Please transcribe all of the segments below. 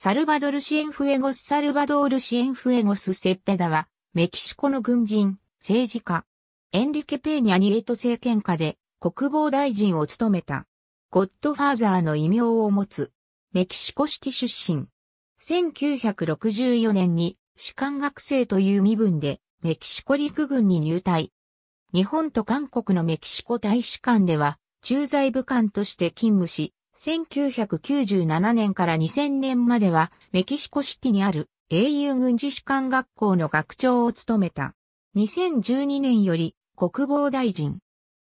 サルバドル・シエンフエゴス・サルバドール・シエンフエゴス・セッペダは、メキシコの軍人、政治家、エンリケ・ペーニャ・ニエト政権下で国防大臣を務めた。ゴッドファーザーの異名を持つ、メキシコシティ出身。1964年に士官学生という身分でメキシコ陸軍に入隊。日本と韓国のメキシコ大使館では駐在武官として勤務し、1997年から2000年まではメキシコシティにある英雄軍事士官学校の学長を務めた。2012年より国防大臣。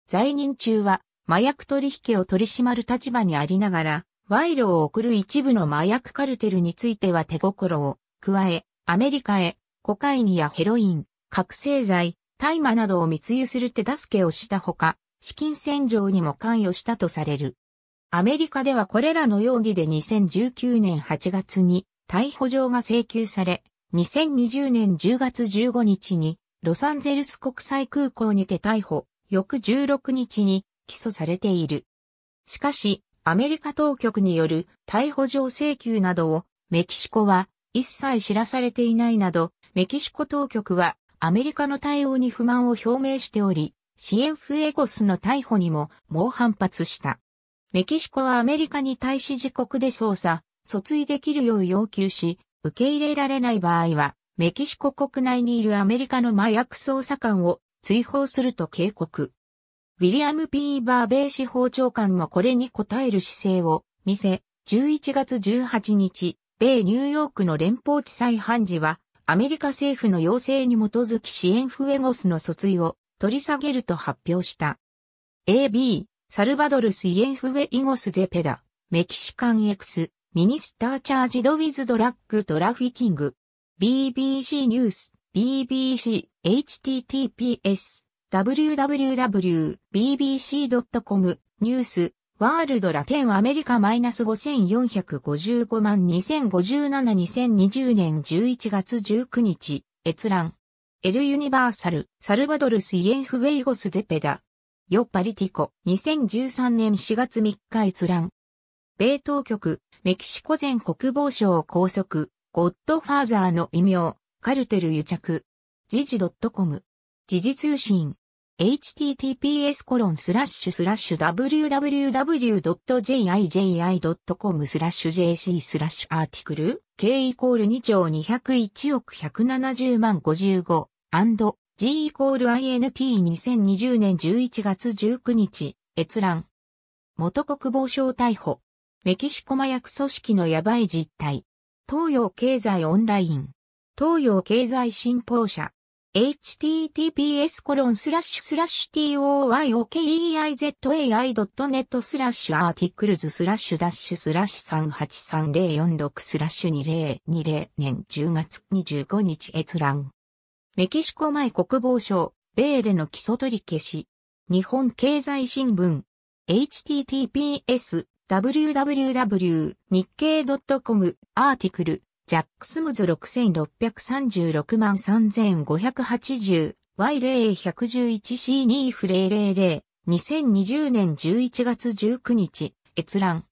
在任中は麻薬取引を取り締まる立場にありながら、賄賂を送る一部の麻薬カルテルについては手心を加え、アメリカへコカインやヘロイン、覚醒剤、大麻などを密輸する手助けをしたほか、資金洗浄にも関与したとされる。アメリカではこれらの容疑で2019年8月に逮捕状が請求され、2020年10月15日にロサンゼルス国際空港にて逮捕、翌16日に起訴されている。しかし、アメリカ当局による逮捕状請求などをメキシコは一切知らされていないなど、メキシコ当局はアメリカの対応に不満を表明しており、シエンフエゴスの逮捕にも猛反発した。メキシコはアメリカに対し自国で捜査、訴追できるよう要求し、受け入れられない場合は、メキシコ国内にいるアメリカの麻薬捜査官を追放すると警告。ウィリアム・ P・ バーベイ司法長官もこれに応える姿勢を見せ、11月18日、米ニューヨークの連邦地裁判事は、アメリカ政府の要請に基づき支援フエゴスの訴追を取り下げると発表した。AB、サルバドルスイエンフウェイゴスゼペダ、メキシカンエクス、ミニスターチャージドウィズドラッグトラフィキング、BBC ニュース、BBC、https、www.bbc.com、ニュース、ワールドラテンアメリカマイナス5455万2057-2020年11月19日、閲覧。エルユニバーサル、サルバドルスイエンフウェイゴスゼペダ、ヨ・パリティコ、2013年4月3日閲覧。米当局、メキシコ前国防省を拘束、ゴッドファーザーの異名、カルテル癒着。時事 .com。時事通信。https コロンスラッシュスラッシュ www.jiji.com スラッシュ jc スラッシュアーティクル k イコール2兆201億170万55 G イコール i n t 2 0 2 0年11月19日、閲覧。元国防省逮捕。メキシコ麻薬組織のヤバい実態。東洋経済オンライン。東洋経済新報社。https コロンスラッシュスラッシュ toyokeizai.net スラッシュアーティクルズスラッシュダッシュスラッシュ383046スラッシュ2020年10月25日閲覧。メキシコ前国防省、米での基礎取り消し。日本経済新聞。https www 日経 .com アーティクルジャックスムズ6636万3580 Y0111C2 フレ0 02020年11月19日閲覧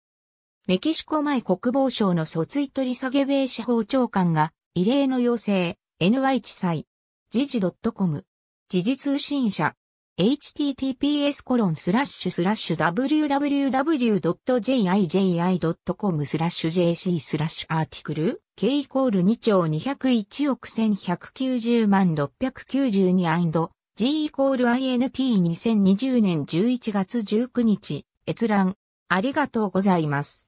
メキシコ前国防省の訴追取り下げ米司法長官が異例の要請 NY 地裁時事 .com 時事通信社 https コロンスラッシュスラッシュ www.jiji.com スラッシュ jc スラッシュアーティクル k イコール2兆201億1190万692 g イコール int2020 年11月19日閲覧ありがとうございます。